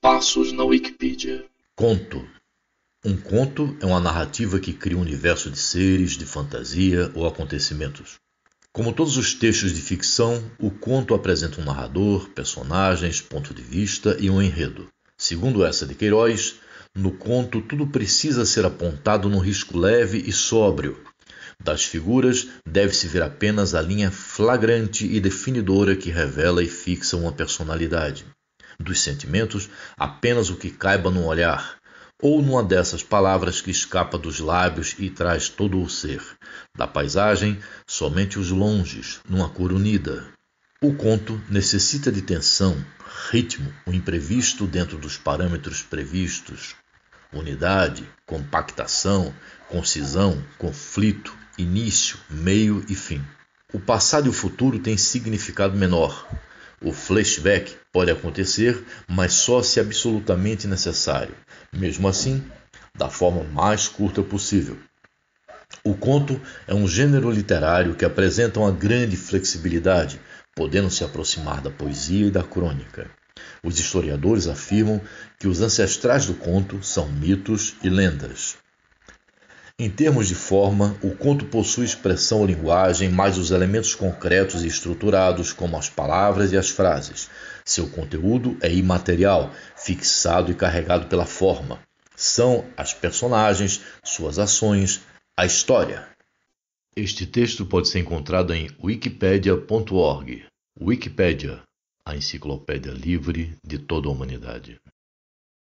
passos na Wikipedia. Conto. Um conto é uma narrativa que cria um universo de seres, de fantasia ou acontecimentos. Como todos os textos de ficção, o conto apresenta um narrador, personagens, ponto de vista e um enredo. Segundo essa de Queiroz, no conto tudo precisa ser apontado num risco leve e sóbrio. Das figuras, deve-se ver apenas a linha flagrante e definidora que revela e fixa uma personalidade dos sentimentos apenas o que caiba num olhar, ou numa dessas palavras que escapa dos lábios e traz todo o ser. Da paisagem, somente os longes, numa cor unida. O conto necessita de tensão, ritmo, o imprevisto dentro dos parâmetros previstos, unidade, compactação, concisão, conflito, início, meio e fim. O passado e o futuro têm significado menor, o flashback pode acontecer, mas só se absolutamente necessário, mesmo assim, da forma mais curta possível. O conto é um gênero literário que apresenta uma grande flexibilidade, podendo se aproximar da poesia e da crônica. Os historiadores afirmam que os ancestrais do conto são mitos e lendas. Em termos de forma, o conto possui expressão ou linguagem, mais os elementos concretos e estruturados, como as palavras e as frases. Seu conteúdo é imaterial, fixado e carregado pela forma. São as personagens, suas ações, a história. Este texto pode ser encontrado em wikipedia.org. Wikipedia, a enciclopédia livre de toda a humanidade.